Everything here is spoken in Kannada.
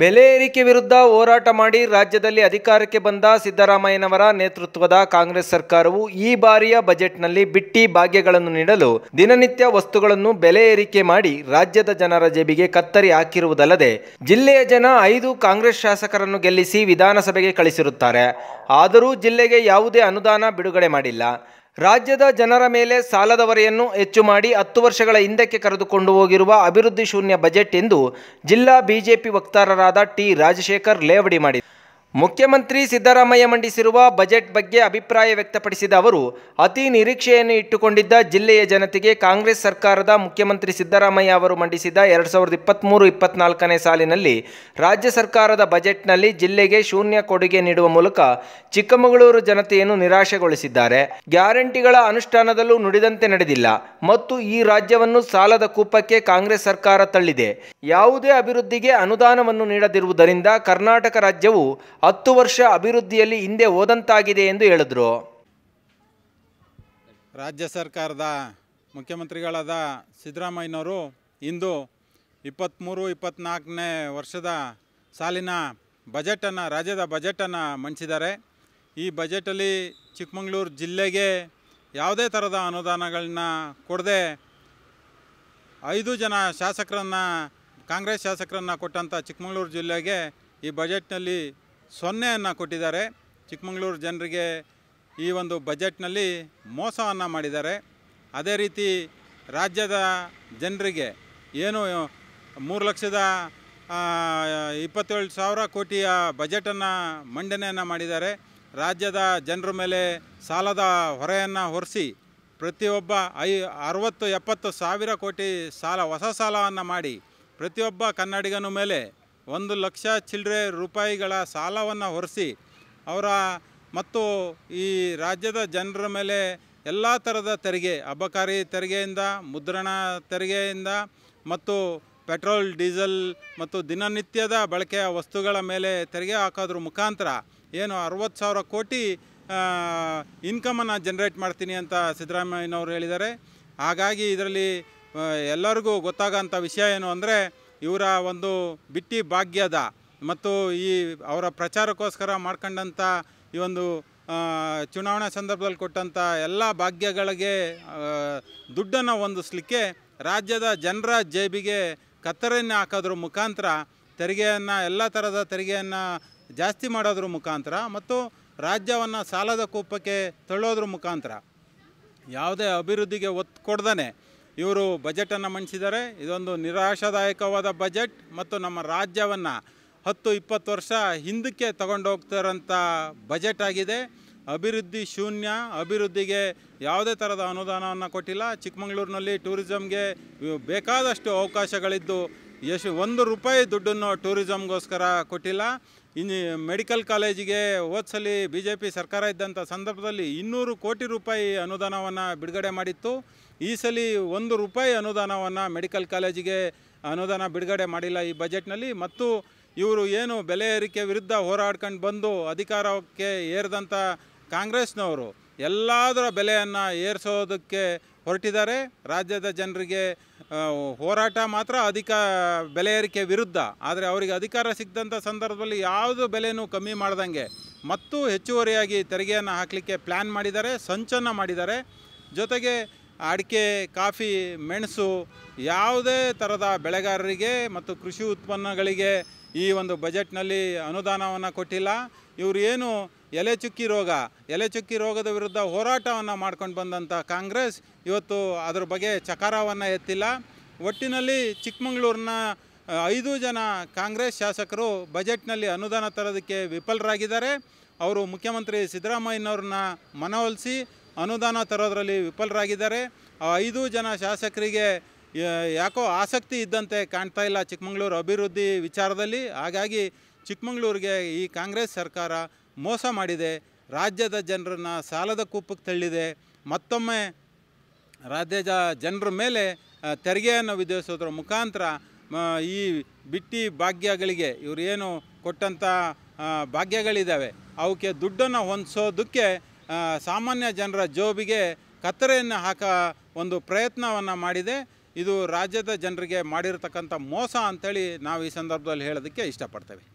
ಬೆಲೆ ಏರಿಕೆ ವಿರುದ್ಧ ಹೋರಾಟ ಮಾಡಿ ರಾಜ್ಯದಲ್ಲಿ ಅಧಿಕಾರಕ್ಕೆ ಬಂದ ಸಿದ್ದರಾಮಯ್ಯನವರ ನೇತೃತ್ವದ ಕಾಂಗ್ರೆಸ್ ಸರ್ಕಾರವು ಈ ಬಾರಿಯ ಬಜೆಟ್ನಲ್ಲಿ ಬಿಟ್ಟಿ ಭಾಗ್ಯಗಳನ್ನು ನೀಡಲು ದಿನನಿತ್ಯ ವಸ್ತುಗಳನ್ನು ಬೆಲೆ ಏರಿಕೆ ಮಾಡಿ ರಾಜ್ಯದ ಜನರ ಜೇಬಿಗೆ ಕತ್ತರಿ ಹಾಕಿರುವುದಲ್ಲದೆ ಜಿಲ್ಲೆಯ ಜನ ಐದು ಕಾಂಗ್ರೆಸ್ ಶಾಸಕರನ್ನು ಗೆಲ್ಲಿಸಿ ವಿಧಾನಸಭೆಗೆ ಕಳಿಸಿರುತ್ತಾರೆ ಆದರೂ ಜಿಲ್ಲೆಗೆ ಯಾವುದೇ ಅನುದಾನ ಬಿಡುಗಡೆ ಮಾಡಿಲ್ಲ ರಾಜ್ಯದ ಜನರ ಮೇಲೆ ಸಾಲದ ಹೊರೆಯನ್ನು ಹೆಚ್ಚು ಮಾಡಿ ಹತ್ತು ವರ್ಷಗಳ ಹಿಂದಕ್ಕೆ ಕರೆದುಕೊಂಡು ಹೋಗಿರುವ ಅಭಿವೃದ್ಧಿ ಶೂನ್ಯ ಬಜೆಟ್ ಎಂದು ಜಿಲ್ಲಾ ಬಿಜೆಪಿ ವಕ್ತಾರರಾದ ಟಿ ರಾಜಶೇಖರ್ ಲೇವಡಿ ಮಾಡಿದರು ಮುಖ್ಯಮಂತ್ರಿ ಸಿದ್ದರಾಮಯ್ಯ ಮಂಡಿಸಿರುವ ಬಜೆಟ್ ಬಗ್ಗೆ ಅಭಿಪ್ರಾಯ ವ್ಯಕ್ತಪಡಿಸಿದ ಅವರು ಅತಿ ನಿರೀಕ್ಷೆಯನ್ನು ಇಟ್ಟುಕೊಂಡಿದ್ದ ಜಿಲ್ಲೆಯ ಜನತೆಗೆ ಕಾಂಗ್ರೆಸ್ ಸರ್ಕಾರದ ಮುಖ್ಯಮಂತ್ರಿ ಸಿದ್ದರಾಮಯ್ಯ ಅವರು ಮಂಡಿಸಿದ ಎರಡು ಸಾವಿರದ ಇಪ್ಪತ್ತ್ಮೂರು ಇಪ್ಪತ್ನಾಲ್ಕನೇ ಸಾಲಿನಲ್ಲಿ ರಾಜ್ಯ ಸರ್ಕಾರದ ಬಜೆಟ್ನಲ್ಲಿ ಜಿಲ್ಲೆಗೆ ಶೂನ್ಯ ಕೊಡುಗೆ ನೀಡುವ ಮೂಲಕ ಚಿಕ್ಕಮಗಳೂರು ಜನತೆಯನ್ನು ನಿರಾಶೆಗೊಳಿಸಿದ್ದಾರೆ ಗ್ಯಾರಂಟಿಗಳ ಅನುಷ್ಠಾನದಲ್ಲೂ ನುಡಿದಂತೆ ನಡೆದಿಲ್ಲ ಮತ್ತು ಈ ರಾಜ್ಯವನ್ನು ಸಾಲದ ಕೂಪಕ್ಕೆ ಕಾಂಗ್ರೆಸ್ ಸರ್ಕಾರ ತಳ್ಳಿದೆ ಯಾವುದೇ ಅಭಿವೃದ್ಧಿಗೆ ಅನುದಾನವನ್ನು ನೀಡದಿರುವುದರಿಂದ ಕರ್ನಾಟಕ ರಾಜ್ಯವು ಹತ್ತು ವರ್ಷ ಅಭಿವೃದ್ಧಿಯಲ್ಲಿ ಹಿಂದೆ ಹೋದಂತಾಗಿದೆ ಎಂದು ಹೇಳಿದರು ರಾಜ್ಯ ಸರ್ಕಾರದ ಮುಖ್ಯಮಂತ್ರಿಗಳಾದ ಸಿದ್ದರಾಮಯ್ಯನವರು ಇಂದು ಇಪ್ಪತ್ತ್ಮೂರು ಇಪ್ಪತ್ತ್ನಾಲ್ಕನೇ ವರ್ಷದ ಸಾಲಿನ ಬಜೆಟನ್ನು ರಾಜ್ಯದ ಬಜೆಟನ್ನು ಮಂಡಿಸಿದ್ದಾರೆ ಈ ಬಜೆಟಲ್ಲಿ ಚಿಕ್ಕಮಗಳೂರು ಜಿಲ್ಲೆಗೆ ಯಾವುದೇ ಥರದ ಅನುದಾನಗಳನ್ನ ಕೊಡದೆ ಐದು ಜನ ಶಾಸಕರನ್ನು ಕಾಂಗ್ರೆಸ್ ಶಾಸಕರನ್ನು ಕೊಟ್ಟಂಥ ಚಿಕ್ಕಮಗಳೂರು ಜಿಲ್ಲೆಗೆ ಈ ಬಜೆಟ್ನಲ್ಲಿ ಸೊನ್ನೆಯನ್ನು ಕೊಟ್ಟಿದ್ದಾರೆ ಚಿಕ್ಕಮಗಳೂರು ಜನರಿಗೆ ಈ ಒಂದು ಬಜೆಟ್ನಲ್ಲಿ ಮೋಸವನ್ನು ಮಾಡಿದ್ದಾರೆ ಅದೇ ರೀತಿ ರಾಜ್ಯದ ಜನರಿಗೆ ಏನು ಮೂರು ಲಕ್ಷದ ಇಪ್ಪತ್ತೇಳು ಸಾವಿರ ಕೋಟಿಯ ಬಜೆಟನ್ನು ಮಂಡನೆಯನ್ನು ಮಾಡಿದ್ದಾರೆ ರಾಜ್ಯದ ಜನರ ಮೇಲೆ ಸಾಲದ ಹೊರೆಯನ್ನು ಹೊರಿಸಿ ಪ್ರತಿಯೊಬ್ಬ ಐ ಅರವತ್ತು ಎಪ್ಪತ್ತು ಸಾವಿರ ಕೋಟಿ ಸಾಲ ಹೊಸ ಸಾಲವನ್ನು ಮಾಡಿ ಪ್ರತಿಯೊಬ್ಬ ಕನ್ನಡಿಗನ ಮೇಲೆ ಒಂದು ಲಕ್ಷ ಚಿಲ್ಲರೆ ರೂಪಾಯಿಗಳ ಸಾಲವನ್ನು ಹೊರಿಸಿ ಅವರ ಮತ್ತು ಈ ರಾಜ್ಯದ ಜನರ ಮೇಲೆ ಎಲ್ಲ ಥರದ ತೆರಿಗೆ ಅಬಕಾರಿ ತೆರಿಗೆಯಿಂದ ಮುದ್ರಣ ತೆರಿಗೆಯಿಂದ ಮತ್ತು ಪೆಟ್ರೋಲ್ ಡೀಸೆಲ್ ಮತ್ತು ದಿನನಿತ್ಯದ ಬಳಕೆಯ ವಸ್ತುಗಳ ಮೇಲೆ ತೆರಿಗೆ ಹಾಕೋದ್ರ ಮುಖಾಂತರ ಏನು ಅರವತ್ತು ಸಾವಿರ ಕೋಟಿ ಇನ್ಕಮನ್ನು ಜನ್ರೇಟ್ ಮಾಡ್ತೀನಿ ಅಂತ ಸಿದ್ದರಾಮಯ್ಯನವರು ಹೇಳಿದ್ದಾರೆ ಹಾಗಾಗಿ ಇದರಲ್ಲಿ ಎಲ್ಲರಿಗೂ ಗೊತ್ತಾಗೋಂಥ ವಿಷಯ ಏನು ಅಂದರೆ ಇವರ ಒಂದು ಬಿಟ್ಟಿ ಭಾಗ್ಯದ ಮತ್ತು ಈ ಅವರ ಪ್ರಚಾರಕ್ಕೋಸ್ಕರ ಮಾಡ್ಕೊಂಡಂಥ ಈ ಒಂದು ಚುನಾವಣಾ ಸಂದರ್ಭದಲ್ಲಿ ಕೊಟ್ಟಂಥ ಎಲ್ಲ ಭಾಗ್ಯಗಳಿಗೆ ದುಡ್ಡನ್ನು ಹೊಂದಿಸ್ಲಿಕ್ಕೆ ರಾಜ್ಯದ ಜನರ ಜೇಬಿಗೆ ಕತ್ತರೆಯನ್ನು ಹಾಕೋದ್ರ ಮುಖಾಂತರ ತೆರಿಗೆಯನ್ನು ಎಲ್ಲ ಥರದ ತೆರಿಗೆಯನ್ನು ಜಾಸ್ತಿ ಮಾಡೋದ್ರ ಮುಖಾಂತರ ಮತ್ತು ರಾಜ್ಯವನ್ನು ಸಾಲದ ಕೂಪಕ್ಕೆ ತಳ್ಳೋದ್ರ ಮುಖಾಂತರ ಯಾವುದೇ ಅಭಿವೃದ್ಧಿಗೆ ಒತ್ತು ಕೊಡ್ದೇ ಇವರು ಬಜೆಟನ್ನು ಮಂಡಿಸಿದ್ದಾರೆ ಇದೊಂದು ನಿರಾಶಾದಾಯಕವಾದ ಬಜೆಟ್ ಮತ್ತು ನಮ್ಮ ರಾಜ್ಯವನ್ನು ಹತ್ತು ಇಪ್ಪತ್ತು ವರ್ಷ ಹಿಂದಕ್ಕೆ ತಗೊಂಡೋಗ್ತಿರೋಂಥ ಬಜೆಟ್ ಆಗಿದೆ ಅಭಿವೃದ್ಧಿ ಶೂನ್ಯ ಅಭಿವೃದ್ಧಿಗೆ ಯಾವುದೇ ಥರದ ಅನುದಾನವನ್ನು ಕೊಟ್ಟಿಲ್ಲ ಚಿಕ್ಕಮಗಳೂರಿನಲ್ಲಿ ಟೂರಿಸಮ್ಗೆ ಬೇಕಾದಷ್ಟು ಅವಕಾಶಗಳಿದ್ದು ಎಷ್ಟು ಒಂದು ರೂಪಾಯಿ ದುಡ್ಡನ್ನು ಟೂರಿಸಮ್ಗೋಸ್ಕರ ಕೊಟ್ಟಿಲ್ಲ ಇನ್ನು ಮೆಡಿಕಲ್ ಕಾಲೇಜಿಗೆ ಓದ್ಸಲಿ ಬಿ ಜೆ ಪಿ ಸರ್ಕಾರ ಇದ್ದಂಥ ಸಂದರ್ಭದಲ್ಲಿ ಇನ್ನೂರು ಕೋಟಿ ರೂಪಾಯಿ ಅನುದಾನವನ್ನು ಬಿಡುಗಡೆ ಮಾಡಿತ್ತು ಈ ಸಲ ಒಂದು ರೂಪಾಯಿ ಅನುದಾನವನ್ನು ಮೆಡಿಕಲ್ ಕಾಲೇಜಿಗೆ ಅನುದಾನ ಬಿಡುಗಡೆ ಮಾಡಿಲ್ಲ ಈ ಬಜೆಟ್ನಲ್ಲಿ ಮತ್ತು ಇವರು ಏನು ಬೆಲೆ ಏರಿಕೆ ವಿರುದ್ಧ ಹೋರಾಡ್ಕೊಂಡು ಬಂದು ಅಧಿಕಾರಕ್ಕೆ ಏರಿದಂಥ ಕಾಂಗ್ರೆಸ್ನವರು ಎಲ್ಲದರ ಬೆಲೆಯನ್ನು ಏರಿಸೋದಕ್ಕೆ ಹೊರಟಿದ್ದಾರೆ ರಾಜ್ಯದ ಜನರಿಗೆ ಹೋರಾಟ ಮಾತ್ರ ಅಧಿಕ ಬೆಲೆ ಏರಿಕೆ ವಿರುದ್ಧ ಆದರೆ ಅವರಿಗೆ ಅಧಿಕಾರ ಸಿಕ್ಕಿದಂಥ ಸಂದರ್ಭದಲ್ಲಿ ಯಾವುದು ಬೆಲೆಯೂ ಕಮ್ಮಿ ಮಾಡ್ದಂಗೆ ಮತ್ತು ಹೆಚ್ಚುವರಿಯಾಗಿ ತೆರಿಗೆಯನ್ನು ಹಾಕಲಿಕ್ಕೆ ಪ್ಲ್ಯಾನ್ ಮಾಡಿದ್ದಾರೆ ಸಂಚನ ಮಾಡಿದ್ದಾರೆ ಜೊತೆಗೆ ಅಡಿಕೆ ಕಾಫಿ ಮೆಣಸು ಯಾವುದೇ ಥರದ ಬೆಳೆಗಾರರಿಗೆ ಮತ್ತು ಕೃಷಿ ಉತ್ಪನ್ನಗಳಿಗೆ ಈ ಒಂದು ಬಜೆಟ್ನಲ್ಲಿ ಅನುದಾನವನ್ನು ಕೊಟ್ಟಿಲ್ಲ ಇವರು ಏನು ಎಲೆ ಚುಕ್ಕಿ ರೋಗ ಎಲೆ ಚುಕ್ಕಿ ರೋಗದ ವಿರುದ್ಧ ಹೋರಾಟವನ್ನು ಮಾಡ್ಕೊಂಡು ಬಂದಂಥ ಕಾಂಗ್ರೆಸ್ ಇವತ್ತು ಅದರ ಬಗ್ಗೆ ಚಕಾರವನ್ನು ಎತ್ತಿಲ್ಲ ಒಟ್ಟಿನಲ್ಲಿ ಚಿಕ್ಕಮಗಳೂರಿನ ಐದು ಜನ ಕಾಂಗ್ರೆಸ್ ಶಾಸಕರು ಬಜೆಟ್ನಲ್ಲಿ ಅನುದಾನ ತರೋದಕ್ಕೆ ವಿಫಲರಾಗಿದ್ದಾರೆ ಅವರು ಮುಖ್ಯಮಂತ್ರಿ ಸಿದ್ದರಾಮಯ್ಯನವ್ರನ್ನ ಮನವೊಲಿಸಿ ಅನುದಾನ ತರೋದರಲ್ಲಿ ವಿಫಲರಾಗಿದ್ದಾರೆ ಆ ಐದು ಜನ ಶಾಸಕರಿಗೆ ಯಾಕೋ ಆಸಕ್ತಿ ಇದ್ದಂತೆ ಕಾಣ್ತಾ ಇಲ್ಲ ಚಿಕ್ಕಮಗಳೂರು ಅಭಿವೃದ್ಧಿ ವಿಚಾರದಲ್ಲಿ ಹಾಗಾಗಿ ಚಿಕ್ಕಮಗಳೂರಿಗೆ ಈ ಕಾಂಗ್ರೆಸ್ ಸರ್ಕಾರ ಮೋಸ ಮಾಡಿದೆ ರಾಜ್ಯದ ಜನರನ್ನು ಸಾಲದ ಕೂಪಕ್ಕೆ ತಳ್ಳಿದೆ ಮತ್ತೊಮ್ಮೆ ರಾಜ್ಯದ ಜನರ ಮೇಲೆ ತೆರಿಗೆಯನ್ನು ವಿಧಿಸೋದ್ರ ಮುಖಾಂತರ ಈ ಬಿಟ್ಟಿ ಭಾಗ್ಯಗಳಿಗೆ ಇವರೇನು ಕೊಟ್ಟಂಥ ಭಾಗ್ಯಗಳಿದ್ದಾವೆ ಅವಕ್ಕೆ ದುಡ್ಡನ್ನು ಹೊಂದಿಸೋದಕ್ಕೆ ಸಾಮಾನ್ಯ ಜನರ ಜೋಬಿಗೆ ಕತ್ತರೆಯನ್ನು ಹಾಕ ಒಂದು ಪ್ರಯತ್ನವನ್ನು ಮಾಡಿದೆ ಇದು ರಾಜ್ಯದ ಜನರಿಗೆ ಮಾಡಿರತಕ್ಕಂಥ ಮೋಸ ಅಂಥೇಳಿ ನಾವು ಈ ಸಂದರ್ಭದಲ್ಲಿ ಹೇಳೋದಕ್ಕೆ ಇಷ್ಟಪಡ್ತೇವೆ